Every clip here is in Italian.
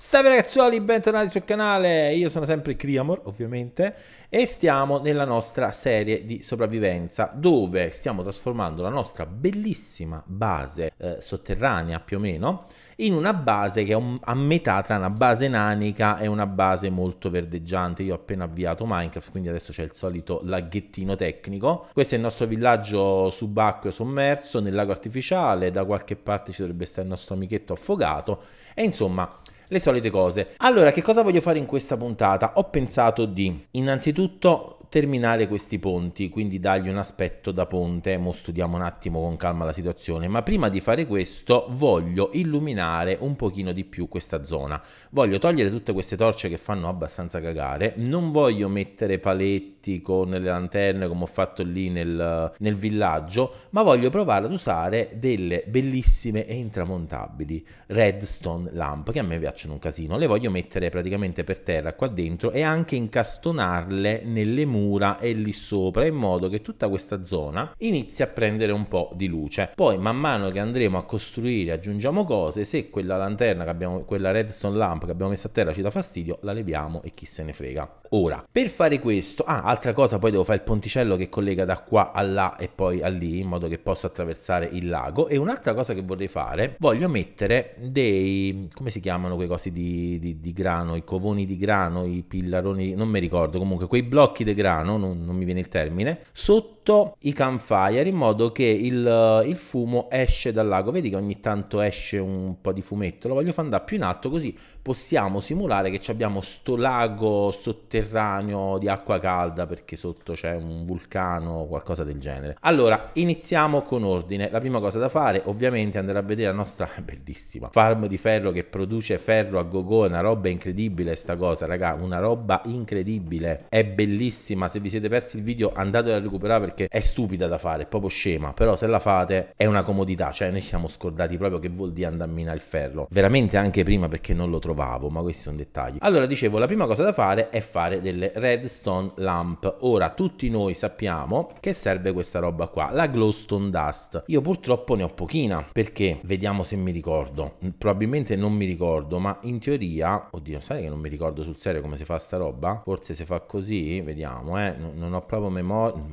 Salve ragazzuoli, bentornati sul canale, io sono sempre Criamor ovviamente e stiamo nella nostra serie di sopravvivenza dove stiamo trasformando la nostra bellissima base eh, sotterranea più o meno in una base che è un, a metà tra una base nanica e una base molto verdeggiante. Io ho appena avviato Minecraft quindi adesso c'è il solito laghettino tecnico. Questo è il nostro villaggio subacqueo sommerso nel lago artificiale, da qualche parte ci dovrebbe stare il nostro amichetto affogato e insomma le solite cose. Allora, che cosa voglio fare in questa puntata? Ho pensato di innanzitutto terminare questi ponti, quindi dargli un aspetto da ponte. Mo studiamo un attimo con calma la situazione, ma prima di fare questo voglio illuminare un pochino di più questa zona. Voglio togliere tutte queste torce che fanno abbastanza cagare, non voglio mettere paletti con le lanterne come ho fatto lì nel, nel villaggio, ma voglio provare ad usare delle bellissime e intramontabili redstone lamp che a me piacciono un casino. Le voglio mettere praticamente per terra qua dentro e anche incastonarle nelle mura mura e lì sopra in modo che tutta questa zona inizi a prendere un po' di luce. Poi man mano che andremo a costruire aggiungiamo cose, se quella lanterna che abbiamo, quella redstone lamp che abbiamo messo a terra ci dà fastidio, la leviamo e chi se ne frega. Ora, per fare questo, ah, altra cosa, poi devo fare il ponticello che collega da qua a là e poi a lì in modo che possa attraversare il lago e un'altra cosa che vorrei fare, voglio mettere dei, come si chiamano quei cosi di, di, di grano, i covoni di grano, i pillaroni, non mi ricordo, comunque quei blocchi di grano veterano, non, non mi viene il termine, sotto i campfire in modo che il, eh, il, fumo esce dal lago. Vedi che ogni tanto esce un po' di fumetto, lo voglio far andare più in alto così possiamo simulare che abbiamo sto lago sotterraneo di acqua calda perché sotto c'è un vulcano o qualcosa del genere. Allora, iniziamo con ordine. La prima cosa da fare, ovviamente, è andare a vedere la nostra bellissima farm di ferro che produce ferro a gogo, una roba incredibile sta cosa, raga, una roba incredibile. È bellissima, se vi siete persi il video andatela a recuperare perché è stupida da fare, è proprio scema, però se la fate è una comodità, cioè noi siamo scordati proprio che vuol dire andare a minare il ferro. Veramente anche prima perché non lo trovate trovavo, ma questi sono dettagli. Allora dicevo, la prima cosa da fare è fare delle redstone lamp. Ora tutti noi sappiamo che serve questa roba qua, la glowstone dust. Io purtroppo ne ho pochina, perché vediamo se mi ricordo. Probabilmente non mi ricordo, ma in teoria, oddio, sai che non mi ricordo sul serio come si fa sta roba? Forse si fa così, vediamo, eh, N non ho proprio memoria.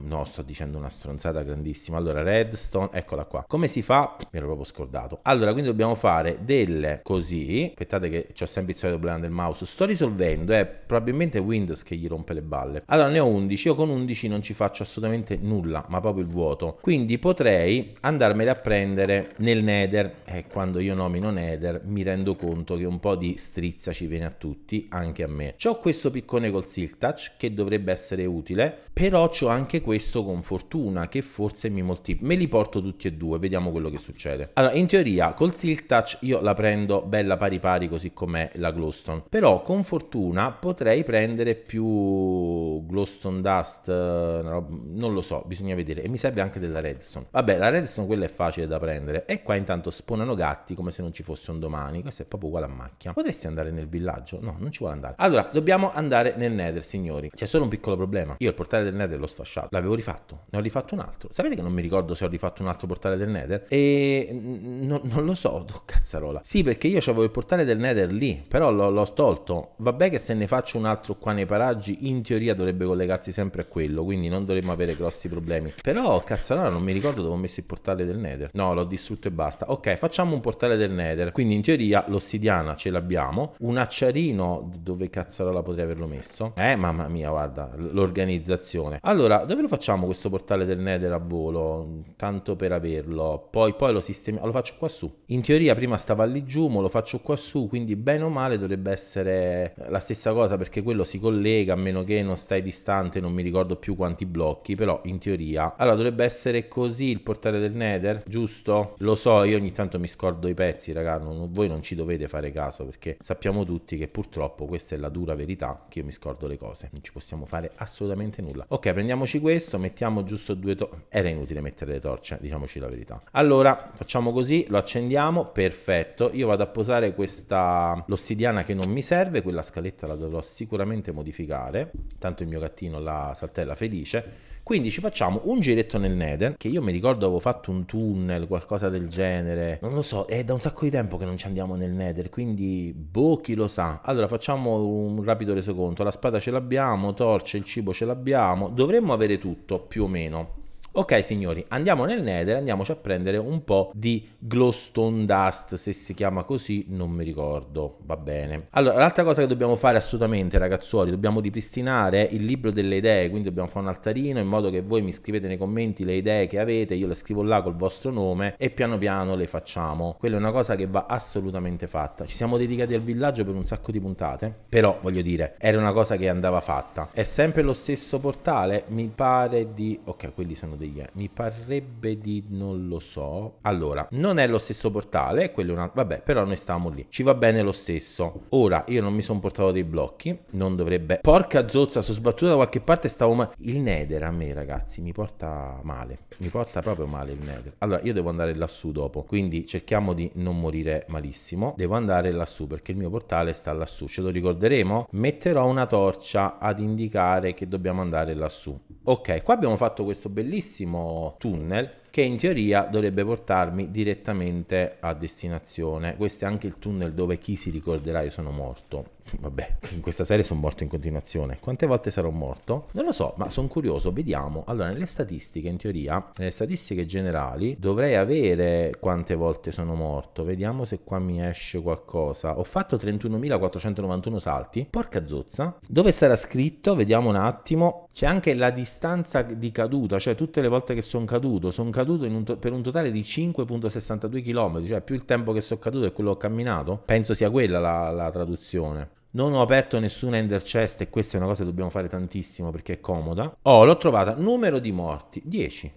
No, sto dicendo una stronzata grandissima. Allora, redstone, eccola qua. Come si fa? Mi ero proprio scordato. Allora, quindi dobbiamo fare delle così. Aspettate che ho c'è sempre il solito problema del mouse. Sto risolvendo, è eh, probabilmente Windows che gli rompe le balle. Allora ne ho 11, io con 11 non ci faccio assolutamente nulla, ma proprio il vuoto. Quindi potrei andarmeli a prendere nel Nether e eh, quando io nomino Nether mi rendo conto che un po' di strizza ci viene a tutti, anche a me. C'ho questo piccone col Silk Touch che dovrebbe essere utile, però c'ho anche questo con fortuna che forse mi moltiplica. Me li porto tutti e due, vediamo quello che succede. Allora, in teoria col Silk Touch io la prendo bella pari pari così come me la glowstone però con fortuna potrei prendere più glowstone dust eh, non lo so bisogna vedere e mi serve anche della redstone vabbè la redstone quella è facile da prendere e qua intanto sponano gatti come se non ci fosse un domani questo è proprio uguale a macchia potresti andare nel villaggio no non ci vuole andare allora dobbiamo andare nel nether signori c'è solo un piccolo problema io il portale del nether l'ho sfasciato l'avevo rifatto ne ho rifatto un altro sapete che non mi ricordo se ho rifatto un altro portale del nether e non, non lo so do cazzarola sì perché io avevo il portale del nether lì lì, però l'ho, tolto. Vabbè che se ne faccio un altro qua nei paraggi, in teoria dovrebbe collegarsi sempre a quello, quindi non dovremmo avere grossi problemi. Però, cazzarola, non mi ricordo dove ho messo il portale del Nether. No, l'ho distrutto e basta. Ok, facciamo un portale del Nether. Quindi in teoria l'ossidiana ce l'abbiamo, un acciarino dove cazzarola potrei averlo messo? Eh, mamma mia, guarda, l'organizzazione. Allora, dove lo facciamo questo portale del Nether a volo? Tanto per averlo. Poi, poi lo sistemiamo, lo faccio qua su. In teoria prima stava lì giù, ma lo faccio qua su, quindi ben bene o male dovrebbe essere la stessa cosa perché quello si collega a meno che non stai distante, non mi ricordo più quanti blocchi, però in teoria. Allora dovrebbe essere così il portale del Nether, giusto? Lo so, io ogni tanto mi scordo i pezzi, raga, non, voi non ci dovete fare caso perché sappiamo tutti che purtroppo questa è la dura verità che io mi scordo le cose, non ci possiamo fare assolutamente nulla. Ok, prendiamoci questo, mettiamo giusto due torce. Era inutile mettere le torce, diciamoci la verità. Allora, facciamo così, lo accendiamo, perfetto. Io vado a posare questa L'ossidiana che non mi serve, quella scaletta la dovrò sicuramente modificare, tanto il mio gattino la saltella felice. Quindi ci facciamo un giretto nel Nether, che io mi ricordo avevo fatto un tunnel, qualcosa del genere. Non lo so, è da un sacco di tempo che non ci andiamo nel Nether, quindi boh chi lo sa. Allora facciamo un rapido resoconto, la spada ce l'abbiamo, torce, il cibo ce l'abbiamo, dovremmo avere tutto più o meno. Ok signori, andiamo nel Nether, e andiamoci a prendere un po' di glowstone dust, se si chiama così, non mi ricordo, va bene. Allora, l'altra cosa che dobbiamo fare assolutamente ragazzuoli, dobbiamo ripristinare il libro delle idee, quindi dobbiamo fare un altarino in modo che voi mi scrivete nei commenti le idee che avete, io le scrivo là col vostro nome e piano piano le facciamo. Quella è una cosa che va assolutamente fatta. Ci siamo dedicati al villaggio per un sacco di puntate, però voglio dire, era una cosa che andava fatta. È sempre lo stesso portale? Mi pare di... Ok, quelli sono dei degli anni. Mi parrebbe di non lo so. Allora, non è lo stesso portale, quello è un altro. Vabbè, però noi stavamo lì. Ci va bene lo stesso. Ora, io non mi sono portato dei blocchi. Non dovrebbe. Porca zozza, sono sbattuto da qualche parte. Stavo male. Il nether a me, ragazzi, mi porta male. Mi porta proprio male il nether. Allora, io devo andare lassù dopo. Quindi cerchiamo di non morire malissimo. Devo andare lassù perché il mio portale sta lassù. Ce lo ricorderemo? Metterò una torcia ad indicare che dobbiamo andare lassù. Ok, qua abbiamo fatto questo bellissimo lunghissimo tunnel che in teoria dovrebbe portarmi direttamente a destinazione. Questo è anche il tunnel dove chi si ricorderà io sono morto. Vabbè, in questa serie sono morto in continuazione. Quante volte sarò morto? Non lo so, ma sono curioso, vediamo. Allora, nelle statistiche, in teoria, nelle statistiche generali, dovrei avere quante volte sono morto. Vediamo se qua mi esce qualcosa. Ho fatto 31.491 salti. Porca zozza. Dove sarà scritto? Vediamo un attimo. C'è anche la distanza di caduta, cioè tutte le volte che sono caduto. Sono caduto un per un totale di 5.62 km, cioè più il tempo che sono caduto è quello che ho camminato. Penso sia quella la, la traduzione. Non ho aperto nessuna ender chest e questa è una cosa che dobbiamo fare tantissimo perché è comoda. Oh, l'ho trovata. Numero di morti, 10.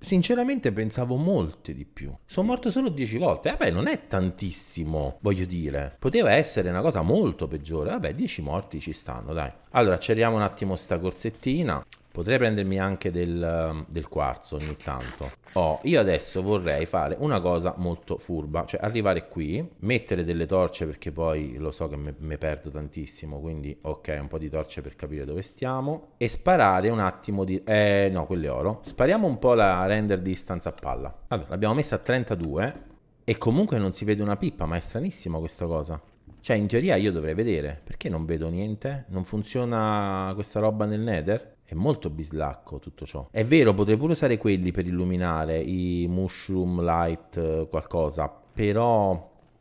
Sinceramente pensavo molte di più. Sono morto solo 10 volte. Vabbè, non è tantissimo, voglio dire. Poteva essere una cosa molto peggiore. Vabbè, 10 morti ci stanno, dai. Allora, acceleriamo un attimo sta corsettina. Potrei prendermi anche del, um, del quarzo ogni tanto. Oh, io adesso vorrei fare una cosa molto furba, cioè arrivare qui, mettere delle torce perché poi lo so che mi perdo tantissimo, quindi ok, un po' di torce per capire dove stiamo, e sparare un attimo di... Eh, no, quello è oro. Spariamo un po' la render distance a palla. Allora, l'abbiamo messa a 32 e comunque non si vede una pippa, ma è stranissima questa cosa. Cioè, in teoria io dovrei vedere. Perché non vedo niente? Non funziona questa roba nel nether? È molto bislacco tutto ciò. È vero, potrei pure usare quelli per illuminare, i mushroom light eh, qualcosa, però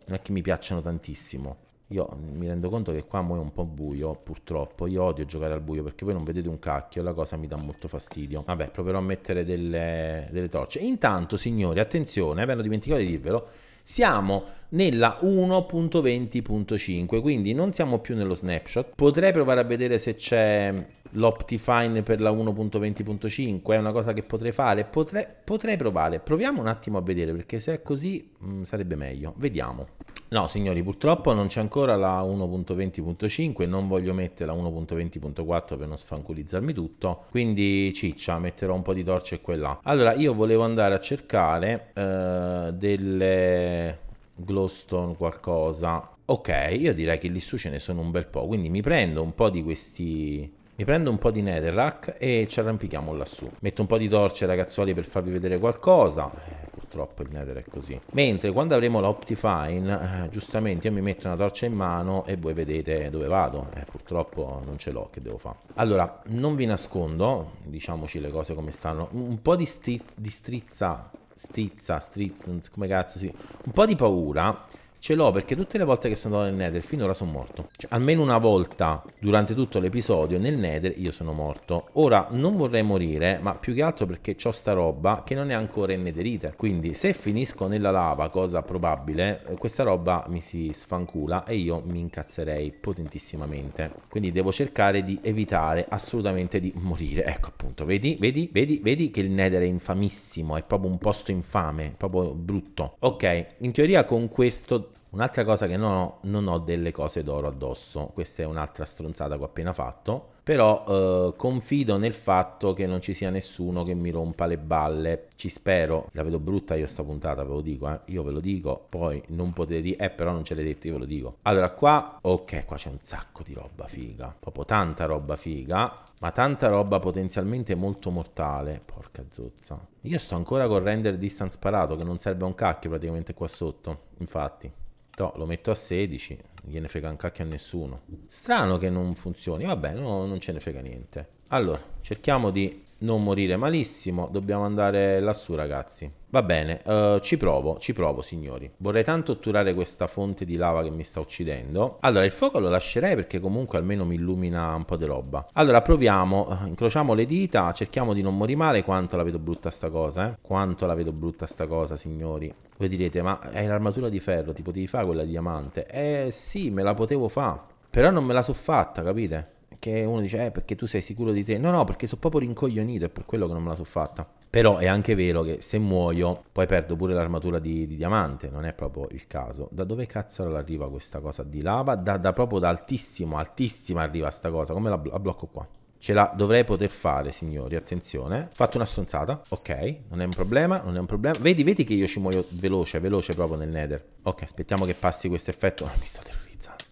non è che mi piacciono tantissimo. Io mi rendo conto che qua mo è un po' buio, purtroppo. Io odio giocare al buio perché voi non vedete un cacchio e la cosa mi dà molto fastidio. Vabbè, proverò a mettere delle, delle torce. Intanto, signori, attenzione, ve eh, l'ho dimenticato di dirvelo. Siamo nella 1.20.5, quindi non siamo più nello snapshot. Potrei provare a vedere se c'è l'Optifine per la 1.20.5, è una cosa che potrei fare, potrei, potrei, provare, proviamo un attimo a vedere perché se è così mh, mm, sarebbe meglio, vediamo. No signori purtroppo non c'è ancora la 1.20.5, non voglio mettere la 1.20.4 per non sfanculizzarmi tutto, quindi ciccia, metterò un po' di torce qua e là. Allora io volevo andare a cercare eh, delle glowstone qualcosa, ok io direi che lì su ce ne sono un bel po' quindi mi prendo un po' di questi mi prendo un po' di netherrack e ci arrampichiamo lassù. Metto un po' di torce ragazzuoli per farvi vedere qualcosa. Eh, purtroppo il nether è così. Mentre quando avremo l'Optifine, eh, giustamente io mi metto una torcia in mano e voi vedete dove vado. Eh, purtroppo non ce l'ho, che devo fare? Allora, non vi nascondo, diciamoci le cose come stanno, un po' di, strizza, stizza, strizza, come cazzo si... Un po' di paura Ce l'ho perché tutte le volte che sono andato nel Nether finora sono morto. Cioè, almeno una volta durante tutto l'episodio nel Nether io sono morto. Ora non vorrei morire, ma più che altro perché ho sta roba che non è ancora in netherite. Quindi se finisco nella lava, cosa probabile, eh, questa roba mi si sfancula e io mi incazzerei potentissimamente. Quindi devo cercare di evitare assolutamente di morire. Ecco appunto, vedi, vedi, vedi, vedi che il Nether è infamissimo, è proprio un posto infame, proprio brutto. Ok, in teoria con questo Un'altra cosa che non ho, non ho delle cose d'oro addosso, questa è un'altra stronzata che ho appena fatto, però eh, confido nel fatto che non ci sia nessuno che mi rompa le balle, ci spero, la vedo brutta io sta puntata, ve lo dico, eh. io ve lo dico, poi non potete dire, eh però non ce l'hai detto, io ve lo dico. Allora qua, ok, qua c'è un sacco di roba figa, proprio tanta roba figa, ma tanta roba potenzialmente molto mortale, porca zozza. Io sto ancora con render distance parato che non serve a un cacchio praticamente qua sotto, infatti. No, lo metto a 16, non gliene frega un cacchio a nessuno. Strano che non funzioni, vabbè, no, non ce ne frega niente. Allora, cerchiamo di non morire malissimo, dobbiamo andare lassù ragazzi. Va bene, uh, ci provo, ci provo signori. Vorrei tanto otturare questa fonte di lava che mi sta uccidendo. Allora, il fuoco lo lascerei perché comunque almeno mi illumina un po' di roba. Allora, proviamo, eh, incrociamo le dita, cerchiamo di non morire male. Quanto la vedo brutta sta cosa, eh? Quanto la vedo brutta sta cosa, signori. Voi direte, ma è l'armatura di ferro, ti potevi fare quella di diamante? Eh sì, me la potevo fare. Però non me la so fatta, capite? che uno dice, eh, perché tu sei sicuro di te? No, no, perché sono proprio rincoglionito, è per quello che non me la so fatta. Però è anche vero che se muoio, poi perdo pure l'armatura di, di diamante, non è proprio il caso. Da dove cazzo arriva questa cosa di lava? Da, da proprio da altissimo, altissima arriva sta cosa, come la, la blocco qua? ce la dovrei poter fare, signori, attenzione. Ho fatto una stronzata, ok, non è un problema, non è un problema. Vedi, vedi che io ci muoio veloce, veloce proprio nel nether. Ok, aspettiamo che passi questo effetto. Oh, mi sto terrorizzando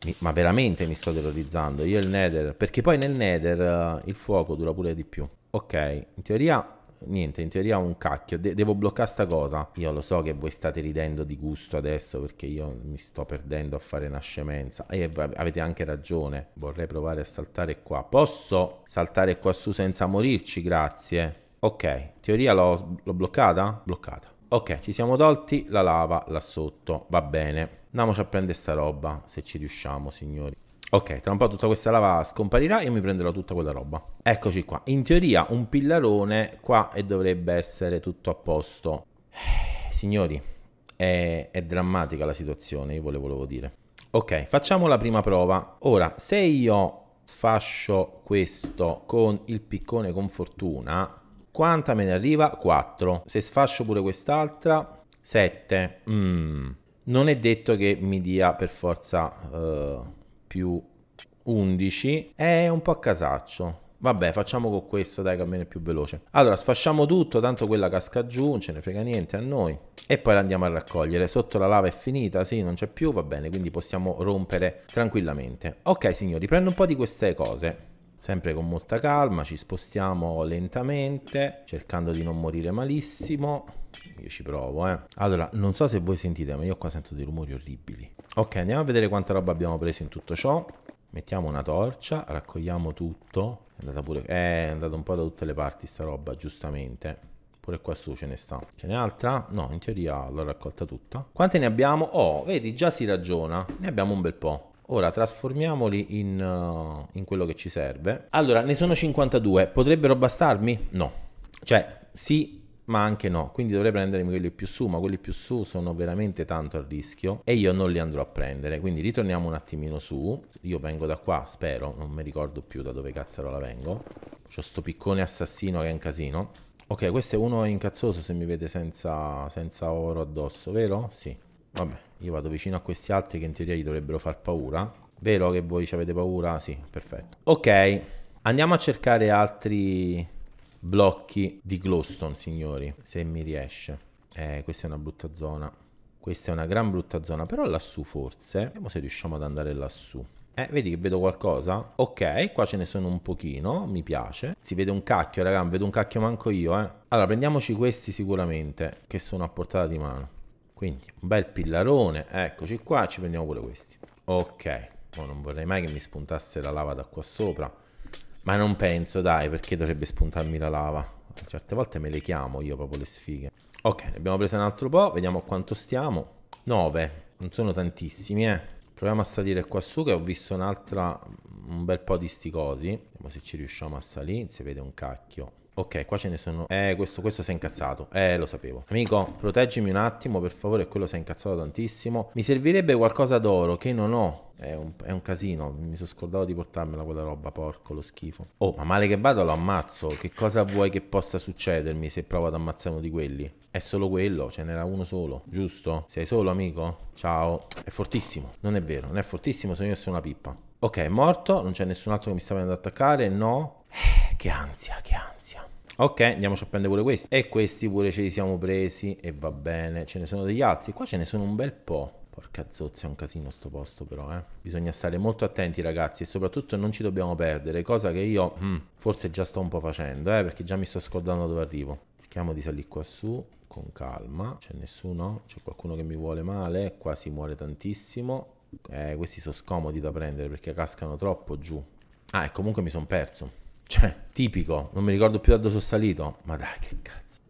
mi, ma veramente mi sto terrorizzando. Io il nether, perché poi nel nether uh, il fuoco dura pure di più. Ok, in teoria niente, in teoria un cacchio. De devo bloccare sta cosa. Io lo so che voi state ridendo di gusto adesso perché io mi sto perdendo a fare una scemenza. E avete anche ragione. Vorrei provare a saltare qua. Posso saltare qua su senza morirci? Grazie. Ok, in teoria l'ho bloccata? Bloccata. Ok, ci siamo tolti la lava là sotto, va bene. Andiamoci a prendere sta roba, se ci riusciamo, signori. Ok, tra un po' tutta questa lava scomparirà io mi prenderò tutta quella roba. Eccoci qua. In teoria un pillarone qua e dovrebbe essere tutto a posto. Eh, signori, è, è drammatica la situazione, io ve lo volevo dire. Ok, facciamo la prima prova. Ora, se io sfascio questo con il piccone con fortuna, quanta me ne arriva? 4. Se sfascio pure quest'altra, 7. Mm. Non è detto che mi dia per forza uh, più 11. È un po' a casaccio. Vabbè, facciamo con questo, dai, che almeno è più veloce. Allora, sfasciamo tutto, tanto quella casca giù, non ce ne frega niente a noi. E poi la andiamo a raccogliere. Sotto la lava è finita, sì, non c'è più, va bene, quindi possiamo rompere tranquillamente. Ok, signori, prendo un po' di queste cose. Sempre con molta calma ci spostiamo lentamente, cercando di non morire malissimo. Io ci provo, eh. Allora, non so se voi sentite, ma io qua sento dei rumori orribili. Ok, andiamo a vedere quanta roba abbiamo preso in tutto ciò. Mettiamo una torcia, raccogliamo tutto. È andata pure... Eh, è andata un po' da tutte le parti sta roba, giustamente. Pure qua su ce ne sta. Ce n'è altra? No, in teoria l'ho raccolta tutta. Quante ne abbiamo? Oh, vedi, già si ragiona. Ne abbiamo un bel po'. Ora trasformiamoli in, uh, in quello che ci serve. Allora, ne sono 52. Potrebbero bastarmi? No. Cioè, sì, ma anche no. Quindi dovrei prendere quelli più su, ma quelli più su sono veramente tanto a rischio e io non li andrò a prendere. Quindi ritorniamo un attimino su. Io vengo da qua, spero, non mi ricordo più da dove cazzarola vengo. C'ho sto piccone assassino che è un casino. Ok, questo è uno incazzoso se mi vede senza, senza oro addosso, vero? Sì. Vabbè, io vado vicino a questi altri che in teoria gli dovrebbero far paura. Vero che voi ci avete paura? Sì, perfetto. Ok, andiamo a cercare altri blocchi di glowstone, signori, se mi riesce. Eh, questa è una brutta zona. Questa è una gran brutta zona, però lassù forse. Vediamo se riusciamo ad andare lassù. Eh, vedi che vedo qualcosa? Ok, qua ce ne sono un pochino, mi piace. Si vede un cacchio, raga, vedo un cacchio manco io, eh. Allora, prendiamoci questi sicuramente, che sono a portata di mano. Quindi un bel pillarone, eccoci qua, ci prendiamo pure questi. Ok, oh, non vorrei mai che mi spuntasse la lava da qua sopra. Ma non penso, dai, perché dovrebbe spuntarmi la lava? Certe volte me le chiamo io proprio le sfighe. Ok, ne abbiamo preso un altro po', vediamo a quanto stiamo. 9, non sono tantissimi, eh. Proviamo a salire qua su che ho visto un'altra, un bel po' di sti cosi. Vediamo se ci riusciamo a salire, si vede un cacchio. Ok, qua ce ne sono... Eh, questo, questo si è incazzato. Eh, lo sapevo. Amico, proteggimi un attimo, per favore, quello si è incazzato tantissimo. Mi servirebbe qualcosa d'oro che non ho. È un, è un, casino, mi sono scordato di portarmela quella roba, porco lo schifo. Oh, ma male che vado lo ammazzo. Che cosa vuoi che possa succedermi se provo ad ammazzare uno di quelli? È solo quello, ce n'era uno solo, giusto? Sei solo, amico? Ciao. È fortissimo. Non è vero, non è fortissimo, sono io sono una pippa. Ok, è morto, non c'è nessun altro che mi sta venendo ad attaccare, no? Eh, che ansia, che ansia. Ok, andiamoci a prendere pure questi. E questi pure ce li siamo presi e va bene. Ce ne sono degli altri. Qua ce ne sono un bel po'. Porca zozza, è un casino sto posto però, eh. Bisogna stare molto attenti ragazzi e soprattutto non ci dobbiamo perdere, cosa che io mm, forse già sto un po' facendo, eh, perché già mi sto scordando dove arrivo. Cerchiamo di salire qua su con calma. C'è nessuno? C'è qualcuno che mi vuole male? Qua si muore tantissimo. Eh, questi sono scomodi da prendere perché cascano troppo giù. Ah, e comunque mi sono perso. Cioè, tipico, non mi ricordo più da dove sono salito, ma dai che cazzo.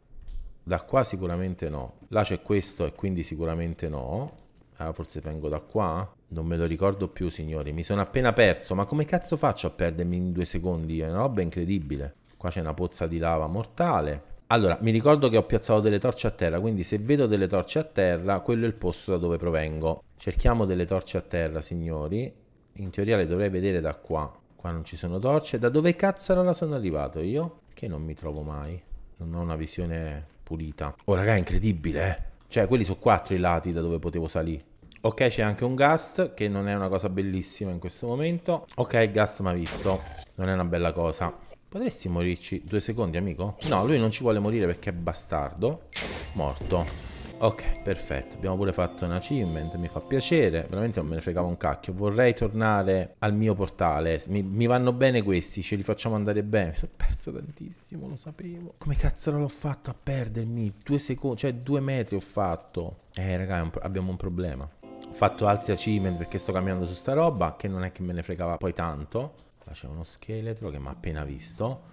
Da qua sicuramente no. Là c'è questo e quindi sicuramente no. Allora eh, forse vengo da qua? Non me lo ricordo più, signori. Mi sono appena perso. Ma come cazzo faccio a perdermi in due secondi? È una roba incredibile. Qua c'è una pozza di lava mortale. Allora, mi ricordo che ho piazzato delle torce a terra, quindi se vedo delle torce a terra, quello è il posto da dove provengo. Cerchiamo delle torce a terra, signori. In teoria le dovrei vedere da qua. Qua non ci sono torce. Da dove cazzo non la sono arrivato io? Che non mi trovo mai. Non ho una visione pulita. Oh, raga, è incredibile, eh. Cioè, quelli sono quattro i lati da dove potevo salire. Ok, c'è anche un gast, che non è una cosa bellissima in questo momento. Ok, il gast mi ha visto. Non è una bella cosa. Potresti morirci? Due secondi, amico? No, lui non ci vuole morire perché è bastardo. Morto. Ok, perfetto. Abbiamo pure fatto un achievement, mi fa piacere. Veramente non me ne fregava un cacchio. Vorrei tornare al mio portale. Mi, mi vanno bene questi, ce li facciamo andare bene. Mi sono perso tantissimo, lo sapevo. Come cazzo l'ho fatto a perdermi? Due secondi, cioè due metri ho fatto. Eh, raga, un abbiamo un problema. Ho fatto altri achievement perché sto cambiando su sta roba, che non è che me ne fregava poi tanto c'è uno scheletro che mi ha appena visto.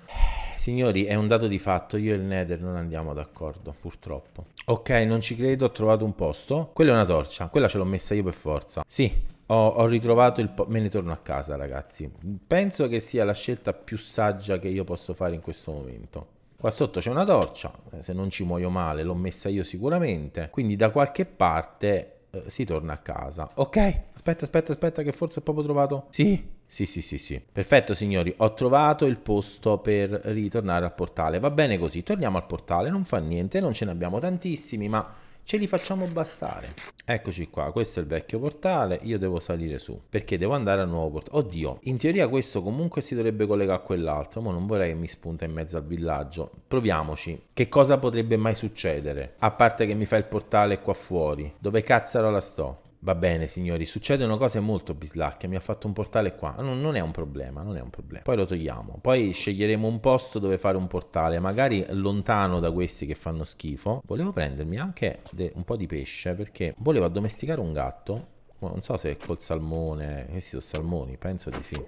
Signori, è un dato di fatto, io e il Nether non andiamo d'accordo, purtroppo. Ok, non ci credo, ho trovato un posto. Quella è una torcia, quella ce l'ho messa io per forza. Sì, ho, ho ritrovato il... me ne torno a casa, ragazzi. Penso che sia la scelta più saggia che io posso fare in questo momento. Qua sotto c'è una torcia, eh, se non ci muoio male l'ho messa io sicuramente, quindi da qualche parte eh, si torna a casa. Ok, aspetta, aspetta, aspetta che forse ho proprio trovato... Sì, sì, sì, sì, sì. Perfetto, signori. Ho trovato il posto per ritornare al portale. Va bene così. Torniamo al portale. Non fa niente. Non ce ne abbiamo tantissimi, ma ce li facciamo bastare. Eccoci qua, questo è il vecchio portale, io devo salire su, perché devo andare al nuovo portale. Oddio, in teoria questo comunque si dovrebbe collegare a quell'altro, ma non vorrei che mi spunta in mezzo al villaggio. Proviamoci, che cosa potrebbe mai succedere? A parte che mi fa il portale qua fuori, dove cazzarola sto? Va bene, signori, succedono cose molto bislacche. Mi ha fatto un portale qua. Non, non, è un problema, non è un problema. Poi lo togliamo. Poi sceglieremo un posto dove fare un portale, magari lontano da questi che fanno schifo. Volevo prendermi anche un po' di pesce perché volevo addomesticare un gatto. Non so se è col salmone. Questi sono salmoni, penso di sì.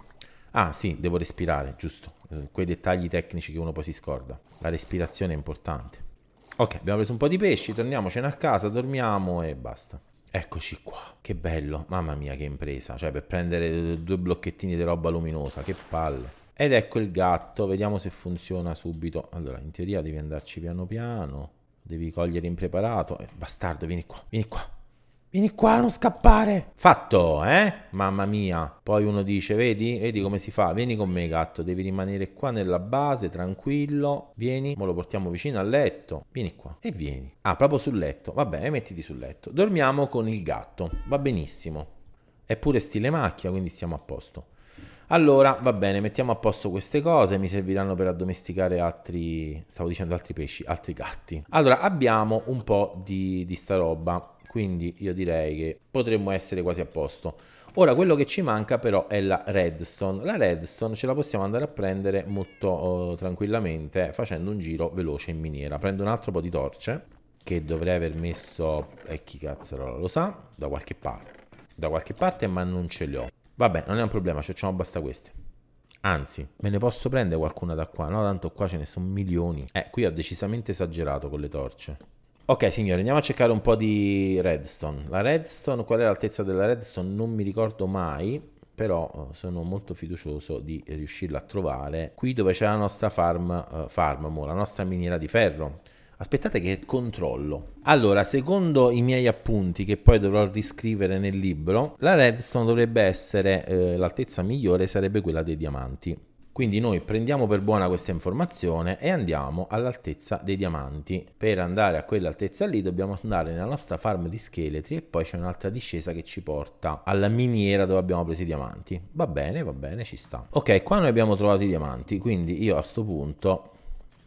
Ah, sì, devo respirare, giusto. Quei dettagli tecnici che uno poi si scorda. La respirazione è importante. Ok, abbiamo preso un po' di pesci, torniamocene a casa, dormiamo e basta. Eccoci qua, che bello, mamma mia che impresa, cioè per prendere due blocchettini di roba luminosa, che palle. Ed ecco il gatto, vediamo se funziona subito. Allora, in teoria devi andarci piano piano, devi cogliere impreparato. Eh, bastardo, vieni qua, vieni qua, Vieni qua, non scappare. Fatto, eh? Mamma mia. Poi uno dice, vedi? Vedi come si fa? Vieni con me, gatto. Devi rimanere qua nella base, tranquillo. Vieni. Mo lo portiamo vicino al letto. Vieni qua. E vieni. Ah, proprio sul letto. Vabbè, mettiti sul letto. Dormiamo con il gatto. Va benissimo. È pure stile macchia, quindi stiamo a posto. Allora, va bene, mettiamo a posto queste cose, mi serviranno per addomesticare altri, stavo dicendo altri pesci, altri gatti. Allora, abbiamo un po' di, di sta roba quindi io direi che potremmo essere quasi a posto. Ora quello che ci manca però è la redstone, la redstone ce la possiamo andare a prendere molto eh, tranquillamente eh, facendo un giro veloce in miniera, prendo un altro po' di torce che dovrei aver messo, e eh, chi cazzo lo sa, da qualche parte, da qualche parte ma non ce le ho, vabbè non è un problema, ci facciamo basta queste. Anzi, me ne posso prendere qualcuna da qua, no? Tanto qua ce ne sono milioni. Eh, qui ho decisamente esagerato con le torce. Ok signori, andiamo a cercare un po' di redstone. La redstone, qual è l'altezza della redstone? Non mi ricordo mai, però eh, sono molto fiducioso di riuscirla a trovare. Qui dove c'è la nostra farm, uh, farm mo, la nostra miniera di ferro. Aspettate che controllo. Allora, secondo i miei appunti che poi dovrò riscrivere nel libro, la redstone dovrebbe essere, eh, l'altezza migliore sarebbe quella dei diamanti quindi noi prendiamo per buona questa informazione e andiamo all'altezza dei diamanti. Per andare a quell'altezza lì dobbiamo andare nella nostra farm di scheletri e poi c'è un'altra discesa che ci porta alla miniera dove abbiamo preso i diamanti. Va bene, va bene, ci sta. Ok, qua noi abbiamo trovato i diamanti, quindi io a questo punto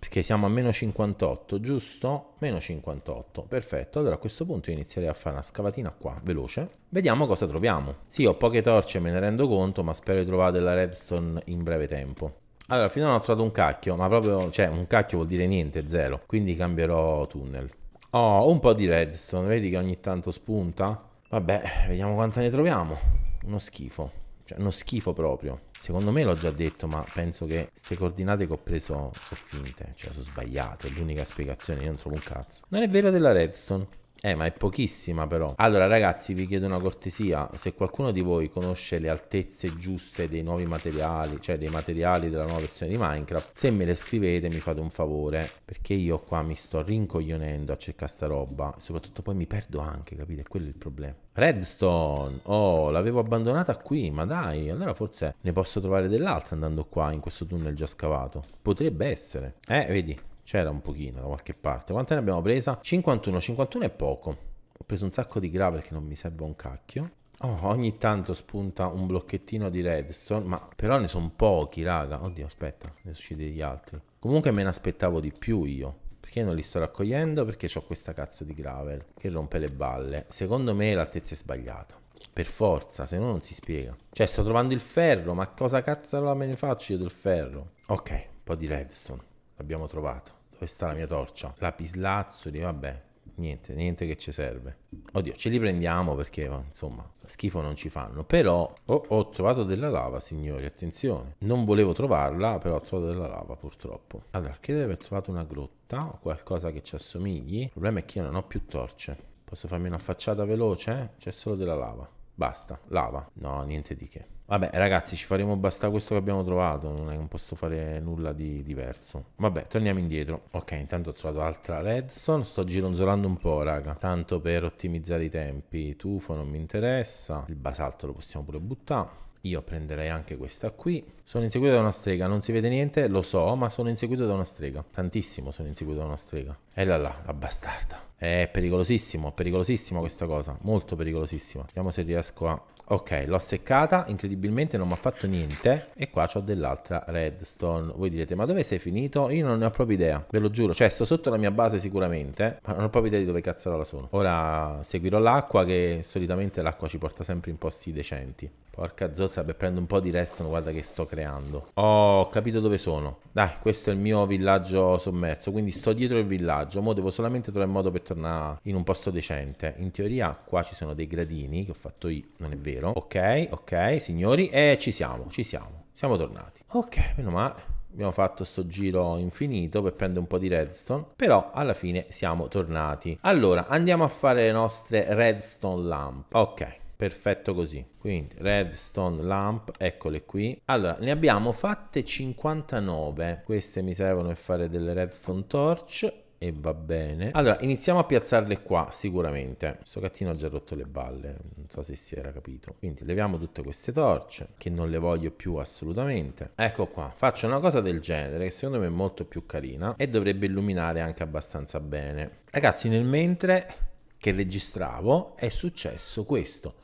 perché siamo a meno 58, giusto? Meno 58, perfetto. Allora a questo punto io inizierei a fare una scavatina qua, veloce. Vediamo cosa troviamo. Sì, ho poche torce, me ne rendo conto, ma spero di trovare della redstone in breve tempo. Allora, finora non ho trovato un cacchio, ma proprio, cioè, un cacchio vuol dire niente, zero. Quindi cambierò tunnel. Oh, un po' di redstone, vedi che ogni tanto spunta? Vabbè, vediamo quanta ne troviamo. Uno schifo. Cioè, uno schifo proprio. Secondo me l'ho già detto, ma penso che queste coordinate che ho preso sono finte, cioè sono sbagliate, è l'unica spiegazione, io non trovo un cazzo. Non è vero della redstone. Eh, ma è pochissima però. Allora, ragazzi, vi chiedo una cortesia. Se qualcuno di voi conosce le altezze giuste dei nuovi materiali, cioè dei materiali della nuova versione di Minecraft, se me le scrivete mi fate un favore, perché io qua mi sto rincoglionendo a cercare sta roba. Soprattutto poi mi perdo anche, capite? Quello è il problema. Redstone, oh, l'avevo abbandonata qui, ma dai, allora forse ne posso trovare dell'altra andando qua in questo tunnel già scavato. Potrebbe essere. Eh, vedi, c'era un pochino da qualche parte. Quante ne abbiamo presa? 51. 51 è poco. Ho preso un sacco di gravel che non mi serve un cacchio. Oh, ogni tanto spunta un blocchettino di redstone, ma però ne sono pochi, raga. Oddio, aspetta, ne usciti gli altri. Comunque me ne aspettavo di più io. Perché non li sto raccogliendo? Perché ho questa cazzo di gravel che rompe le balle. Secondo me l'altezza è sbagliata. Per forza, se no non si spiega. Cioè, sto trovando il ferro, ma cosa cazzo me ne faccio io del ferro? Ok, un po' di redstone. L'abbiamo trovato. Dove sta la mia torcia? Lapislazzoli, vabbè. Niente, niente che ci serve. Oddio, ce li prendiamo perché, insomma, schifo non ci fanno. Però oh, ho trovato della lava, signori, attenzione. Non volevo trovarla, però ho trovato della lava, purtroppo. Allora, credo di aver trovato una grotta o qualcosa che ci assomigli. Il problema è che io non ho più torce. Posso farmi una facciata veloce? C'è solo della lava. Basta, lava. No, niente di che. Vabbè, ragazzi, ci faremo basta questo che abbiamo trovato. Non, è, non posso fare nulla di diverso. Vabbè, torniamo indietro. Ok, intanto ho trovato altra redstone. Sto gironzolando un po', raga. Tanto per ottimizzare i tempi. Tufo non mi interessa. Il basalto lo possiamo pure buttare. Io prenderei anche questa qui. Sono inseguito da una strega, non si vede niente, lo so, ma sono inseguito da una strega. Tantissimo sono inseguito da una strega. E là là, la bastarda. È pericolosissimo, pericolosissima questa cosa, molto pericolosissima. Vediamo se riesco a Ok, l'ho seccata, incredibilmente non mi ha fatto niente e qua c'ho dell'altra redstone. Voi direte, ma dove sei finito? Io non ne ho proprio idea, ve lo giuro. Cioè, sto sotto la mia base sicuramente, ma non ho proprio idea di dove cazzata sono. Ora seguirò l'acqua che solitamente l'acqua ci porta sempre in posti decenti. Porca zozza, beh, prendo un po' di redstone, guarda che sto creando. Oh, ho capito dove sono. Dai, questo è il mio villaggio sommerso, quindi sto dietro il villaggio. ora devo solamente trovare modo per tornare in un posto decente. In teoria qua ci sono dei gradini che ho fatto io, non è vero vero? Ok, ok, signori. E eh, ci siamo, ci siamo. Siamo tornati. Ok, meno male. Abbiamo fatto sto giro infinito per prendere un po' di redstone, però alla fine siamo tornati. Allora, andiamo a fare le nostre redstone lamp. Ok, perfetto così quindi redstone lamp eccole qui allora ne abbiamo fatte 59 queste mi servono per fare delle redstone torch e va bene. Allora, iniziamo a piazzarle qua sicuramente. Sto gattino ha già rotto le balle, non so se si era capito. Quindi leviamo tutte queste torce, che non le voglio più assolutamente. Ecco qua, faccio una cosa del genere, che secondo me è molto più carina e dovrebbe illuminare anche abbastanza bene. Ragazzi, nel mentre che registravo è successo questo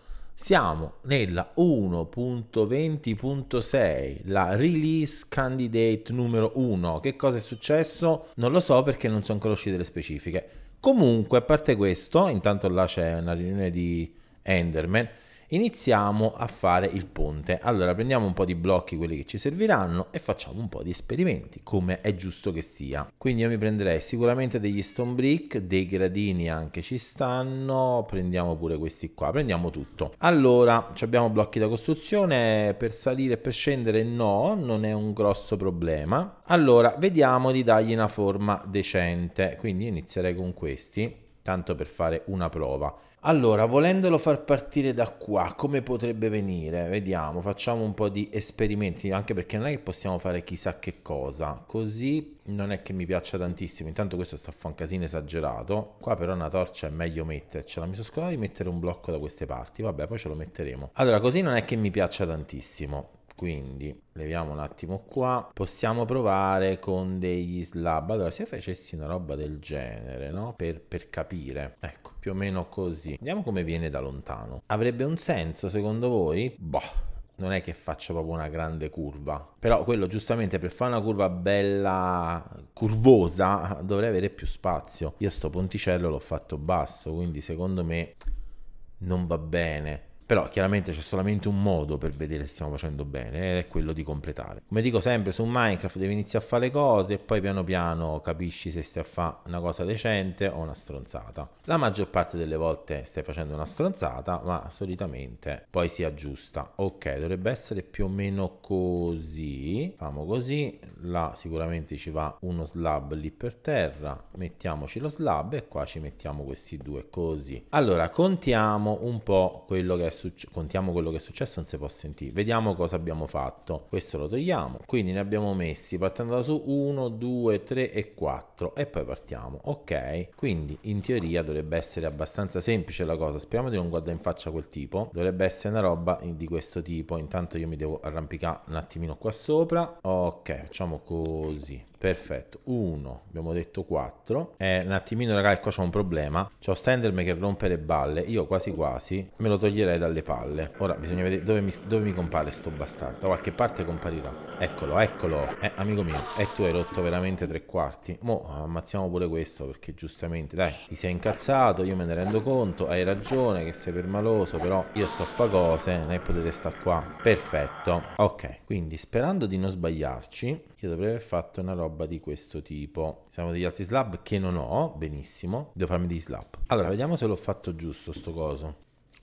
siamo nella 1.20.6, la release candidate numero 1. Che cosa è successo? Non lo so perché non sono ancora uscite le specifiche. Comunque, a parte questo, intanto là c'è una riunione di Enderman iniziamo a fare il ponte. Allora prendiamo un po' di blocchi, quelli che ci serviranno, e facciamo un po' di esperimenti, come è giusto che sia. Quindi io mi prenderei sicuramente degli stone brick, dei gradini anche ci stanno, prendiamo pure questi qua, prendiamo tutto. Allora, abbiamo blocchi da costruzione, per salire e per scendere no, non è un grosso problema. Allora, vediamo di dargli una forma decente, quindi inizierei con questi tanto per fare una prova. Allora, volendolo far partire da qua, come potrebbe venire? Vediamo, facciamo un po' di esperimenti, anche perché non è che possiamo fare chissà che cosa. Così non è che mi piaccia tantissimo, intanto questo sta a fare un casino esagerato. Qua però una torcia è meglio mettercela, mi sono scordato di mettere un blocco da queste parti, vabbè, poi ce lo metteremo. Allora, così non è che mi piaccia tantissimo quindi leviamo un attimo qua possiamo provare con degli slab allora se facessi una roba del genere no per, per capire ecco più o meno così vediamo come viene da lontano avrebbe un senso secondo voi boh non è che faccia proprio una grande curva. Però quello giustamente per fare una curva bella curvosa dovrei avere più spazio. Io sto ponticello l'ho fatto basso, quindi secondo me non va bene. Però chiaramente c'è solamente un modo per vedere se stiamo facendo bene ed è quello di completare. Come dico sempre, su Minecraft devi iniziare a fare le cose e poi piano piano capisci se stai a fare una cosa decente o una stronzata. La maggior parte delle volte stai facendo una stronzata, ma solitamente poi si aggiusta. Ok, dovrebbe essere più o meno così. facciamo così, là sicuramente ci va uno slab lì per terra, mettiamoci lo slab e qua ci mettiamo questi due così. Allora, contiamo un po' quello che è successo, contiamo quello che è successo, non si può sentire. Vediamo cosa abbiamo fatto. Questo lo togliamo. Quindi ne abbiamo messi partendo da su 1, 2, 3 e 4 e poi partiamo. Ok, quindi in teoria dovrebbe essere abbastanza semplice la cosa. Speriamo di non guardare in faccia quel tipo. Dovrebbe essere una roba di questo tipo. Intanto io mi devo arrampicare un attimino qua sopra. Ok, facciamo così. Perfetto, 1, abbiamo detto 4. Eh, un attimino ragazzi, qua c'è un problema. C'ho Standerman che rompe le balle. Io quasi quasi me lo toglierei dalle palle. Ora bisogna vedere dove mi, dove mi compare sto bastardo. Da qualche parte comparirà. Eccolo, eccolo. Eh, amico mio. E eh, tu hai rotto veramente tre quarti. Mo ammazziamo pure questo perché giustamente, dai, ti sei incazzato, io me ne rendo conto. Hai ragione che sei permaloso, però io sto a fa cose, non potete stare qua. Perfetto. Ok, quindi sperando di non sbagliarci, io dovrei aver fatto una roba di questo tipo. Siamo degli altri slab che non ho, benissimo, devo farmi di slab. Allora, vediamo se l'ho fatto giusto sto coso.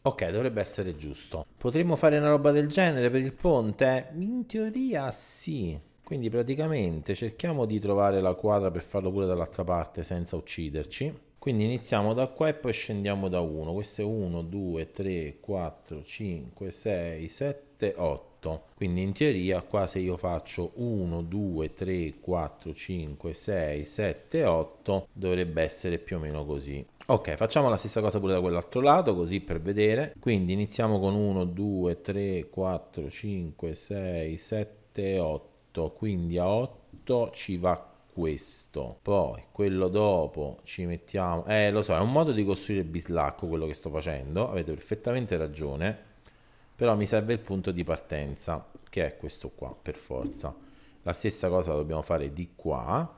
Ok, dovrebbe essere giusto. Potremmo fare una roba del genere per il ponte? In teoria sì. Quindi praticamente cerchiamo di trovare la quadra per farlo pure dall'altra parte senza ucciderci. Quindi iniziamo da qua e poi scendiamo da 1. Questo è 1, 2, 3, 4, 5, 6, 7. 7, 8. Quindi in teoria qua se io faccio 1, 2, 3, 4, 5, 6, 7, 8 dovrebbe essere più o meno così. Ok, facciamo la stessa cosa pure da quell'altro lato, così per vedere. Quindi iniziamo con 1, 2, 3, 4, 5, 6, 7, 8. Quindi a 8 ci va questo poi quello dopo ci mettiamo eh lo so è un modo di costruire bislacco quello che sto facendo avete perfettamente ragione però mi serve il punto di partenza che è questo qua per forza la stessa cosa dobbiamo fare di qua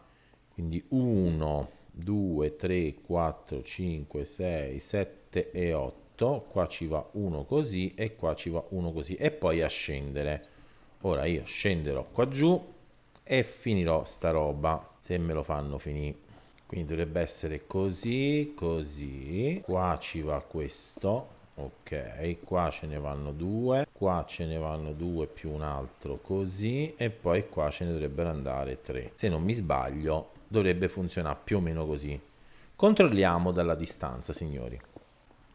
quindi 1 2 3 4 5 6 7 e 8 qua ci va uno così e qua ci va uno così e poi a scendere ora io scenderò qua giù e finirò sta roba se me lo fanno finì quindi dovrebbe essere così così qua ci va questo ok qua ce ne vanno due qua ce ne vanno due più un altro così e poi qua ce ne dovrebbero andare tre se non mi sbaglio dovrebbe funzionare più o meno così controlliamo dalla distanza signori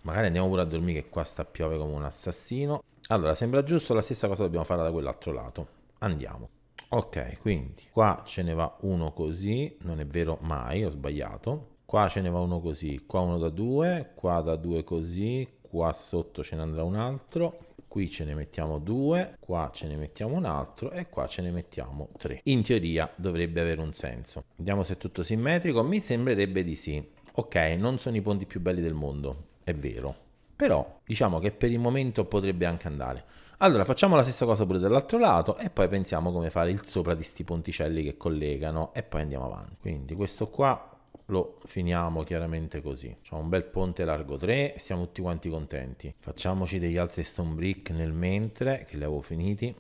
magari andiamo pure a dormire che qua sta piove come un assassino allora sembra giusto la stessa cosa dobbiamo fare da quell'altro lato andiamo ok quindi qua ce ne va uno così non è vero mai ho sbagliato qua ce ne va uno così qua uno da due qua da due così qua sotto ce ne andrà un altro qui ce ne mettiamo due qua ce ne mettiamo un altro e qua ce ne mettiamo tre in teoria dovrebbe avere un senso vediamo se è tutto simmetrico mi sembrerebbe di sì ok non sono i ponti più belli del mondo è vero però diciamo che per il momento potrebbe anche andare allora facciamo la stessa cosa pure dall'altro lato e poi pensiamo come fare il sopra di sti ponticelli che collegano e poi andiamo avanti quindi questo qua lo finiamo chiaramente così. C'è un bel ponte largo 3 siamo tutti quanti contenti. Facciamoci degli altri stone brick nel mentre, che li avevo finiti.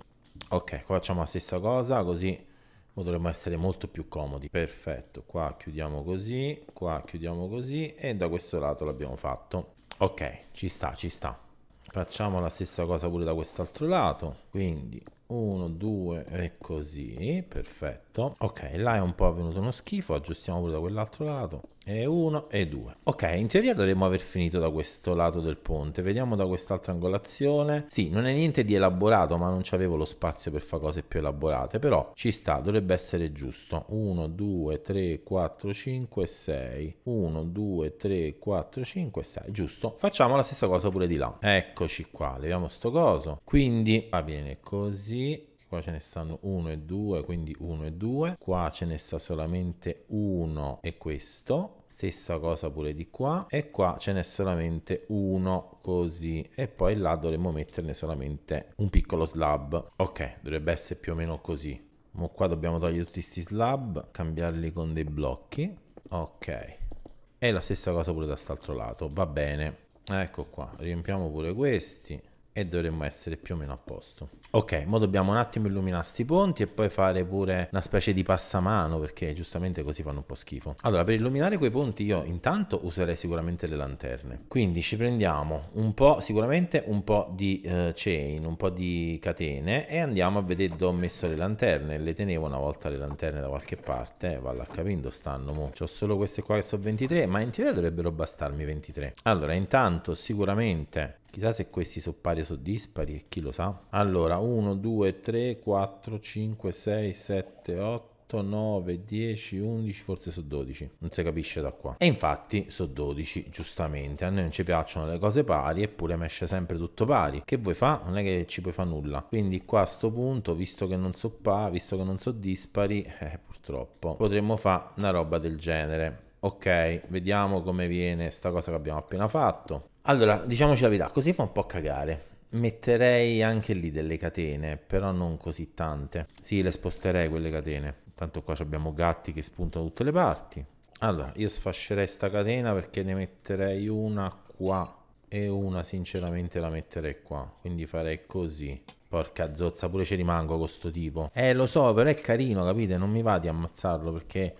Ok, qua facciamo la stessa cosa, così dovremmo essere molto più comodi. Perfetto, qua chiudiamo così, qua chiudiamo così e da questo lato l'abbiamo fatto. Ok, ci sta, ci sta. Facciamo la stessa cosa pure da quest'altro lato, quindi 1, 2 e così, perfetto. Ok, là è un po' venuto uno schifo, aggiustiamo pure da quell'altro lato e 1 e 2 ok in teoria dovremmo aver finito da questo lato del ponte vediamo da quest'altra angolazione sì non è niente di elaborato ma non c'avevo lo spazio per fare cose più elaborate però ci sta dovrebbe essere giusto 1 2 3 4 5 6 1 2 3 4 5 6 giusto facciamo la stessa cosa pure di là eccoci qua leviamo sto coso quindi va bene così qua ce ne stanno 1 e 2 quindi 1 e 2 qua ce ne sta solamente 1 e questo stessa cosa pure di qua e qua ce n'è solamente uno così e poi là dovremmo metterne solamente un piccolo slab ok dovrebbe essere più o meno così ma qua dobbiamo togliere tutti questi slab cambiarli con dei blocchi ok e la stessa cosa pure da quest'altro lato va bene ecco qua riempiamo pure questi e dovremmo essere più o meno a posto. Ok, ora dobbiamo un attimo illuminare questi ponti e poi fare pure una specie di passamano perché giustamente così fanno un po' schifo. Allora, per illuminare quei ponti io intanto userei sicuramente le lanterne. Quindi ci prendiamo un po', sicuramente un po' di uh, chain, un po' di catene e andiamo a vedere dove ho messo le lanterne. Le tenevo una volta le lanterne da qualche parte, eh, valla capendo stanno mo. C'ho solo queste qua che sono 23, ma in teoria dovrebbero bastarmi 23. Allora, intanto sicuramente Chissà se questi sono pari o sono dispari e chi lo sa. Allora, 1, 2, 3, 4, 5, 6, 7, 8. 9, 10, 11, forse sono 12. Non si capisce da qua. E infatti sono 12, giustamente. A noi non ci piacciono le cose pari, eppure mi esce sempre tutto pari. Che vuoi fa? Non è che ci puoi fare nulla. Quindi qua a sto punto, visto che non so pa, visto che non so dispari, eh, purtroppo, potremmo fare una roba del genere. Ok, vediamo come viene sta cosa che abbiamo appena fatto. Allora, diciamoci la verità, così fa un po' cagare. Metterei anche lì delle catene, però non così tante. Sì, le sposterei quelle catene. Tanto qua abbiamo gatti che spuntano da tutte le parti. Allora, io sfascerei sta catena perché ne metterei una qua e una sinceramente la metterei qua. Quindi farei così. Porca zozza, pure ci rimango con sto tipo. Eh, lo so, però è carino, capite? Non mi va di ammazzarlo perché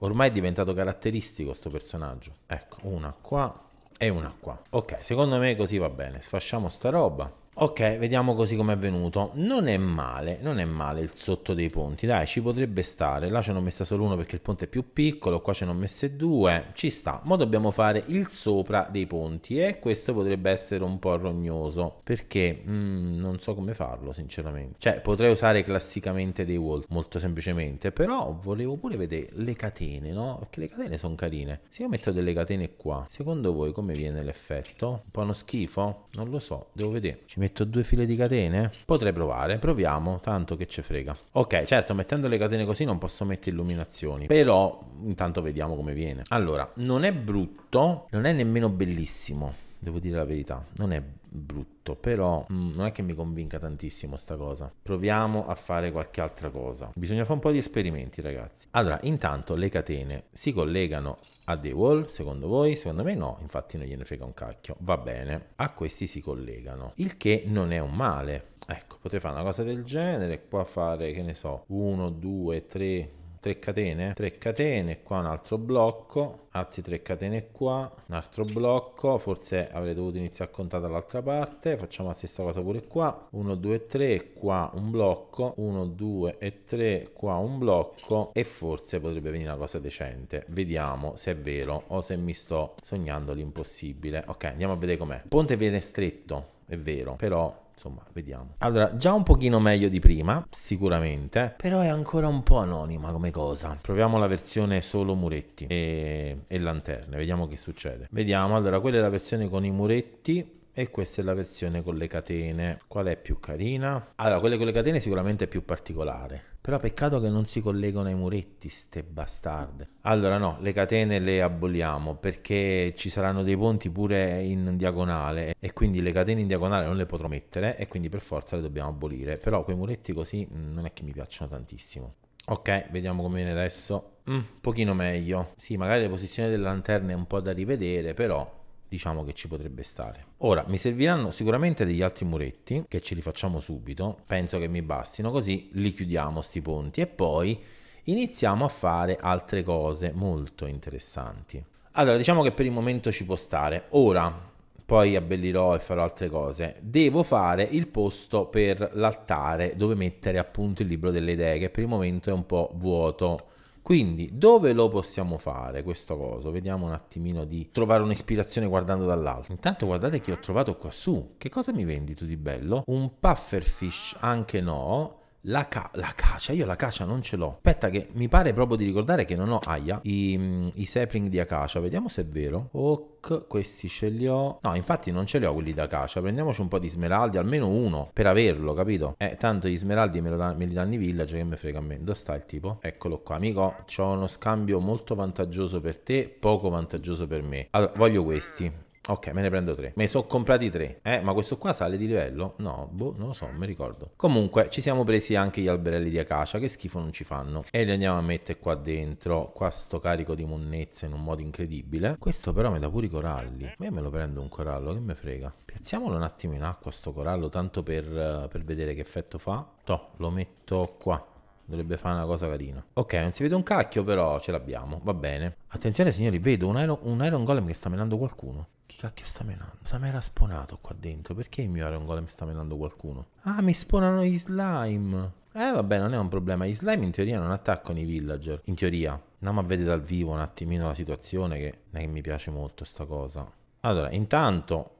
ormai è diventato caratteristico sto personaggio. Ecco, una qua e una Ok, secondo me così va bene. Sfasciamo sta roba. Ok, vediamo così come è venuto. Non è male, non è male il sotto dei ponti, dai, ci potrebbe stare. Là ce n'ho messa solo uno perché il ponte è più piccolo, qua ce n'ho messe due, ci sta. Ma dobbiamo fare il sopra dei ponti e questo potrebbe essere un po' rognoso perché mm, non so come farlo, sinceramente. Cioè, potrei usare classicamente dei wall molto semplicemente, però volevo pure vedere le catene, no? Perché le catene sono carine. Se io metto delle catene qua, secondo voi come viene l'effetto? Un po' uno schifo? Non lo so, devo vedere. Ci metto due file di catene? Potrei provare, proviamo, tanto che ce frega. Ok, certo, mettendo le catene così non posso mettere illuminazioni, però intanto vediamo come viene. Allora, non è brutto, non è nemmeno bellissimo devo dire la verità. Non è brutto, però mh, mm, non è che mi convinca tantissimo sta cosa. Proviamo a fare qualche altra cosa. Bisogna fare un po' di esperimenti, ragazzi. Allora, intanto le catene si collegano a dei wall, secondo voi? Secondo me no, infatti non gliene frega un cacchio. Va bene, a questi si collegano, il che non è un male. Ecco, potrei fare una cosa del genere, può fare, che ne so, 1, 2, 3, 3 catene 3 eh? catene qua un altro blocco alzi 3 catene qua un altro blocco forse avrei dovuto iniziare a contare dall'altra parte facciamo la stessa cosa pure qua 1 2 3 qua un blocco 1 2 e 3 qua un blocco e forse potrebbe venire una cosa decente vediamo se è vero o se mi sto sognando l'impossibile ok andiamo a vedere com'è ponte viene stretto è vero però insomma, vediamo. Allora, già un pochino meglio di prima, sicuramente, però è ancora un po' anonima come cosa. Proviamo la versione solo muretti e, e lanterne, vediamo che succede. Vediamo, allora, quella è la versione con i muretti e questa è la versione con le catene. Qual è più carina? Allora, quelle con le catene sicuramente è più particolare. Però peccato che non si collegano ai muretti, ste bastarde. Allora no, le catene le aboliamo perché ci saranno dei ponti pure in diagonale e quindi le catene in diagonale non le potrò mettere e quindi per forza le dobbiamo abolire. Però quei muretti così mm, non è che mi piacciono tantissimo. Ok, vediamo come viene adesso. Mm, un mm, pochino meglio. Sì, magari le posizioni delle lanterne è un po' da rivedere, però diciamo che ci potrebbe stare. Ora mi serviranno sicuramente degli altri muretti che ce li facciamo subito, penso che mi bastino così li chiudiamo sti ponti e poi iniziamo a fare altre cose molto interessanti. Allora diciamo che per il momento ci può stare, ora poi abbellirò e farò altre cose. Devo fare il posto per l'altare dove mettere appunto il libro delle idee che per il momento è un po' vuoto quindi dove lo possiamo fare questo coso? Vediamo un attimino di trovare un'ispirazione guardando dall'alto. Intanto guardate che ho trovato qua su. Che cosa mi vendi tu di bello? Un pufferfish, anche no. La, ca la, caccia, io la caccia non ce l'ho. Aspetta che mi pare proprio di ricordare che non ho aia, i, mm, i sapling di acacia. Vediamo se è vero. Ok, questi ce li ho. No, infatti non ce li ho quelli di acacia. Prendiamoci un po' di smeraldi, almeno uno, per averlo, capito? Eh, tanto gli smeraldi me, dan me li danno i village, che me frega a me. Dove sta il tipo? Eccolo qua, amico. C'ho uno scambio molto vantaggioso per te, poco vantaggioso per me. Allora, voglio questi. Ok, me ne prendo tre. Me ne sono comprati tre. Eh, ma questo qua sale di livello? No, boh, non lo so, non mi ricordo. Comunque, ci siamo presi anche gli alberelli di acacia, che schifo non ci fanno. E li andiamo a mettere qua dentro. Qua sto carico di monnezza in un modo incredibile. Questo però mi dà pure i coralli. Ma io me lo prendo un corallo, che me frega. Piazziamolo un attimo in acqua sto corallo, tanto per, per vedere che effetto fa. Toh, lo metto qua. Dovrebbe fare una cosa carina. Ok, non si vede un cacchio, però ce l'abbiamo. Va bene. Attenzione, signori, vedo un Iron, un iron Golem che sta menando qualcuno. Chi cacchio sta menando? Sa me era sponato qua dentro. Perché il mio Iron Golem sta menando qualcuno? Ah, mi sponano gli slime. Eh vabbè, non è un problema. Gli slime in teoria non attaccano i villager. In teoria. Andiamo a vedere dal vivo un attimino la situazione che non è che mi piace molto sta cosa. Allora, intanto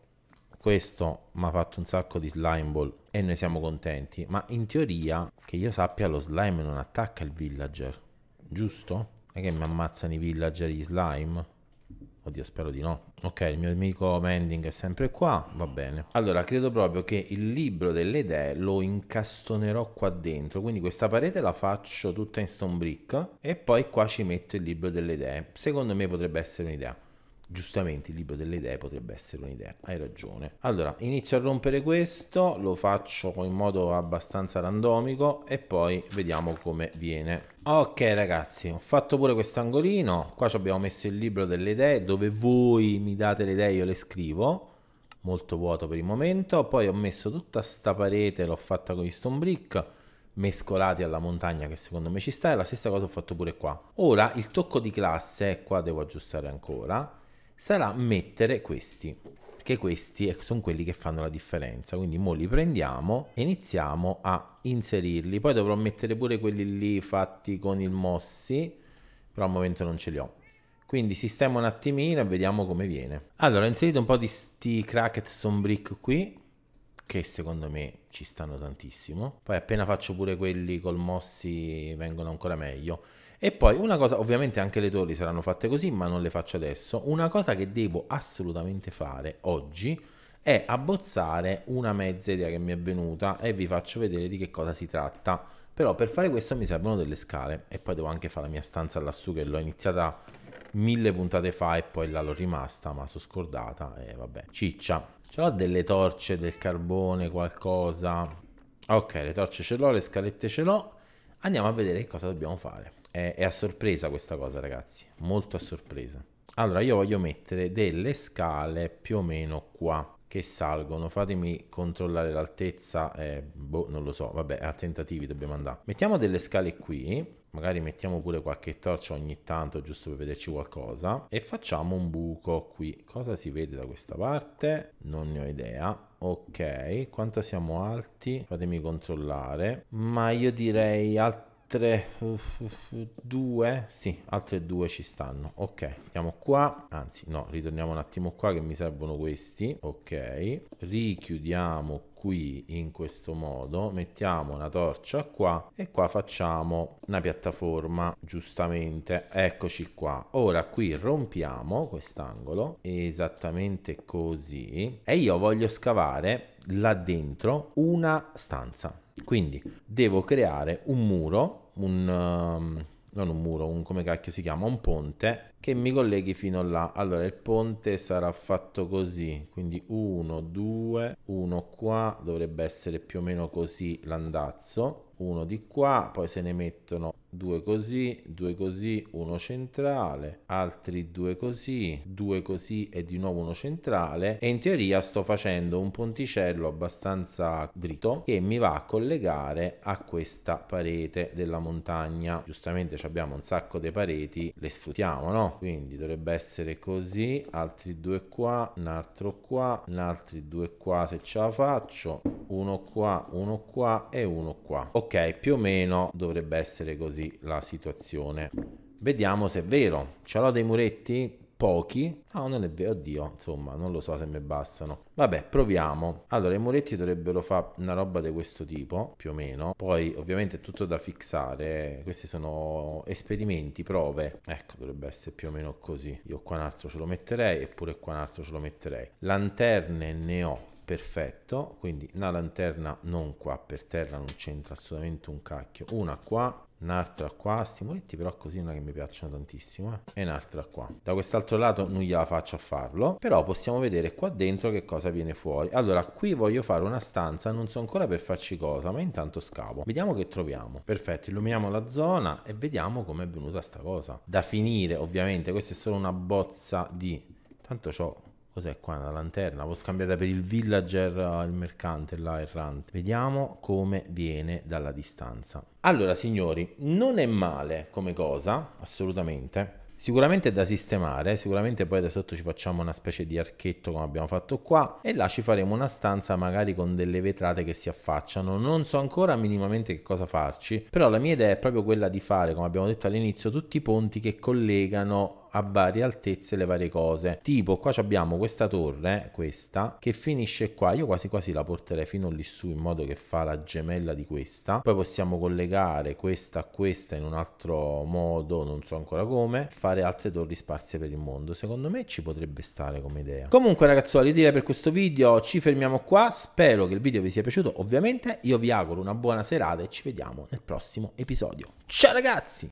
questo mi ha fatto un sacco di slime ball e noi siamo contenti. Ma in teoria, che io sappia, lo slime non attacca il villager, giusto? Non è che mi ammazzano i villager gli slime? Oddio, spero di no. Ok, il mio amico Mending è sempre qua, va bene. Allora, credo proprio che il libro delle idee lo incastonerò qua dentro, quindi questa parete la faccio tutta in stone brick e poi qua ci metto il libro delle idee. Secondo me potrebbe essere un'idea giustamente il libro delle idee potrebbe essere un'idea, hai ragione. Allora, inizio a rompere questo, lo faccio in modo abbastanza randomico e poi vediamo come viene. Ok ragazzi, ho fatto pure quest'angolino, qua ci abbiamo messo il libro delle idee dove voi mi date le idee, io le scrivo molto vuoto per il momento, poi ho messo tutta sta parete, l'ho fatta con gli stone brick, mescolati alla montagna che secondo me ci sta e la stessa cosa ho fatto pure qua. Ora il tocco di classe, qua devo aggiustare ancora, sarà mettere questi, perché questi sono quelli che fanno la differenza. Quindi mo li prendiamo e iniziamo a inserirli. Poi dovrò mettere pure quelli lì fatti con il Mossi, però al momento non ce li ho. Quindi sistemo un attimino e vediamo come viene. Allora, ho inserito un po' di sti cracked stone brick qui, che secondo me ci stanno tantissimo. Poi appena faccio pure quelli col mossi vengono ancora meglio. E poi una cosa, ovviamente anche le torri saranno fatte così, ma non le faccio adesso. Una cosa che devo assolutamente fare oggi è abbozzare una mezza idea che mi è venuta e vi faccio vedere di che cosa si tratta. Però per fare questo mi servono delle scale e poi devo anche fare la mia stanza lassù che l'ho iniziata mille puntate fa e poi là l'ho rimasta ma sono scordata e vabbè. Ciccia. Ce l'ho delle torce, del carbone, qualcosa? Ok, le torce ce l'ho, le scalette ce l'ho. Andiamo a vedere che cosa dobbiamo fare è, è a sorpresa questa cosa, ragazzi. Molto a sorpresa. Allora, io voglio mettere delle scale più o meno qua che salgono. Fatemi controllare l'altezza. Eh, boh, non lo so. Vabbè, a tentativi dobbiamo andare. Mettiamo delle scale qui. Magari mettiamo pure qualche torcia ogni tanto, giusto per vederci qualcosa. E facciamo un buco qui. Cosa si vede da questa parte? Non ne ho idea. Ok, quanto siamo alti? Fatemi controllare. Ma io direi alti altre due, sì, altre due ci stanno. Ok, andiamo qua, anzi no, ritorniamo un attimo qua che mi servono questi. Ok, richiudiamo qui in questo modo, mettiamo una torcia qua e qua facciamo una piattaforma, giustamente. Eccoci qua. Ora qui rompiamo quest'angolo, esattamente così, e io voglio scavare là dentro una stanza. Quindi devo creare un muro un... Um, non un muro, un come cacchio si chiama, un ponte che mi colleghi fino là. Allora il ponte sarà fatto così, quindi 1, 2, 1 qua, dovrebbe essere più o meno così l'andazzo, uno di qua, poi se ne mettono due così, due così, uno centrale, altri due così, due così e di nuovo uno centrale e in teoria sto facendo un ponticello abbastanza dritto che mi va a collegare a questa parete della montagna. Giustamente abbiamo un sacco di pareti, le sfruttiamo, no? Quindi dovrebbe essere così, altri due qua, un altro qua, un altri due qua se ce la faccio, uno qua, uno qua e uno qua. Ok, più o meno dovrebbe essere così così la situazione. Vediamo se è vero. Ce l'ho dei muretti? Pochi? No, ah, non è vero, oddio, insomma, non lo so se mi bastano. Vabbè, proviamo. Allora, i muretti dovrebbero fare una roba di questo tipo, più o meno. Poi, ovviamente, è tutto da fissare. Questi sono esperimenti, prove. Ecco, dovrebbe essere più o meno così. Io qua un altro ce lo metterei, eppure qua un altro ce lo metterei. Lanterne ne ho perfetto quindi una lanterna non qua per terra non c'entra assolutamente un cacchio una qua un'altra qua, sti muretti però così non è che mi piacciono tantissimo eh. e un'altra qua, da quest'altro lato non gliela faccio a farlo, però possiamo vedere qua dentro che cosa viene fuori, allora qui voglio fare una stanza, non so ancora per farci cosa, ma intanto scavo, vediamo che troviamo, perfetto, illuminiamo la zona e vediamo com'è venuta sta cosa, da finire ovviamente, questa è solo una bozza di, tanto ciò Cos'è qua una lanterna? L'ho scambiata per il villager, eh, il mercante là errante. Vediamo come viene dalla distanza. Allora, signori, non è male come cosa, assolutamente. Sicuramente è da sistemare, sicuramente poi da sotto ci facciamo una specie di archetto come abbiamo fatto qua e là ci faremo una stanza magari con delle vetrate che si affacciano. Non so ancora minimamente che cosa farci, però la mia idea è proprio quella di fare, come abbiamo detto all'inizio, tutti i ponti che collegano a varie altezze le varie cose. Tipo qua abbiamo questa torre, questa, che finisce qua. Io quasi quasi la porterei fino lì su in modo che fa la gemella di questa. Poi possiamo collegare questa a questa in un altro modo, non so ancora come. Fare altre torri sparse per il mondo. Secondo me ci potrebbe stare come idea. Comunque ragazzuoli, direi per questo video ci fermiamo qua. Spero che il video vi sia piaciuto. Ovviamente io vi auguro una buona serata e ci vediamo nel prossimo episodio. Ciao ragazzi!